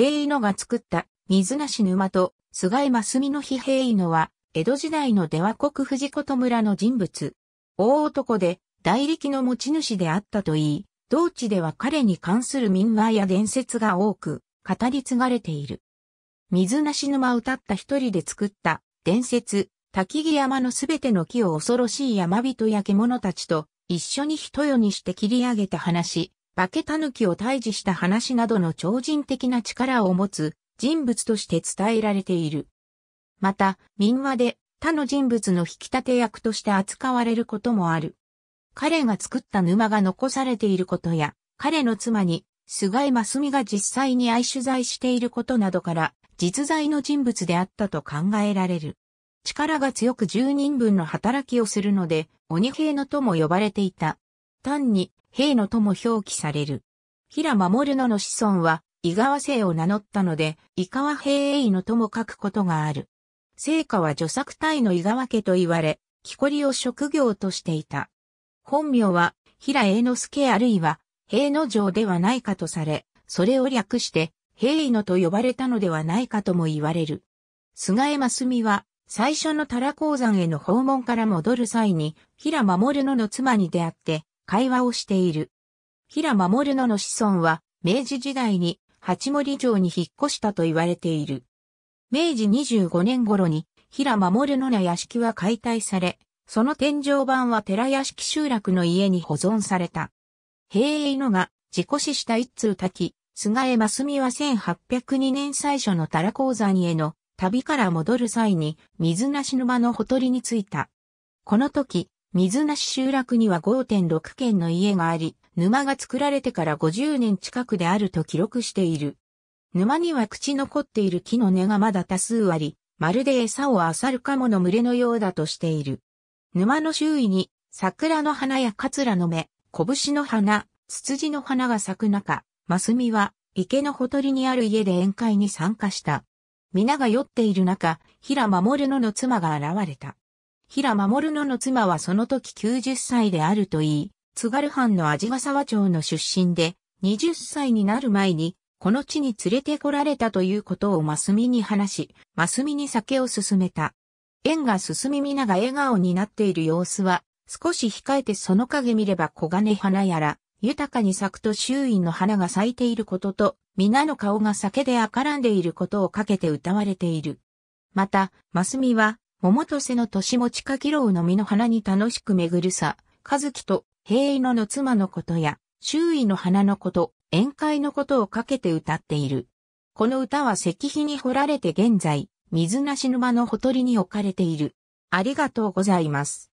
平井野が作った水無沼と菅井真美の日平井野は、江戸時代の出羽国藤琴村の人物。大男で、代力の持ち主であったといい、同地では彼に関する民話や伝説が多く、語り継がれている。水無沼を歌った一人で作った伝説、滝木山のすべての木を恐ろしい山人や獣たちと一緒に一夜にして切り上げた話、化け狸を退治した話などの超人的な力を持つ人物として伝えられている。また、民話で他の人物の引き立て役として扱われることもある。彼が作った沼が残されていることや、彼の妻に菅井正美が実際に愛取材していることなどから、実在の人物であったと考えられる。力が強く10人分の働きをするので、鬼兵のとも呼ばれていた。単に平野とも表記される。平守野の子孫は、井川姓を名乗ったので、井川平野のとも書くことがある。聖火は女作隊の井川家と言われ、木こりを職業としていた。本名は、平栄之助あるいは、平野城ではないかとされ、それを略して、平野と呼ばれたのではないかとも言われる。菅江真澄は、最初の太良鉱山への訪問から戻る際に、平守野の妻に出会って、会話をしている。平守野の子孫は、明治時代に八森城に引っ越したと言われている。明治25年頃に、平守野の屋敷は解体され、その天井板は寺屋敷集落の家に保存された。平井野が自己死した一通滝、菅江真澄は1802年最初の多良鉱山への旅から戻る際に水無し沼のほとりに着いた。この時、水無集落には5.6軒の家があり、沼が作られてから50年近くであると記録している。沼には口残っている木の根がまだ多数あり、まるで餌を漁るカモの群れのようだとしている。沼の周囲に桜の花やカツラの芽、拳の花、ツツジの花が咲く中、マスミは池のほとりにある家で宴会に参加した。皆が酔っている中、平守のの妻が現れた。平守野の妻はその時90歳であるといい、津軽藩の味ヶ沢町の出身で、20歳になる前に、この地に連れてこられたということをマスミに話し、マスミに酒を勧めた。縁が進み皆が笑顔になっている様子は、少し控えてその影見れば黄金花やら、豊かに咲くと周囲の花が咲いていることと、皆の顔が酒で赤らんでいることをかけて歌われている。また、マスミは、桃と瀬の年も近きろうの実の花に楽しく巡るさ、和樹と平井野の妻のことや、周囲の花のこと、宴会のことをかけて歌っている。この歌は石碑に彫られて現在、水無し沼のほとりに置かれている。ありがとうございます。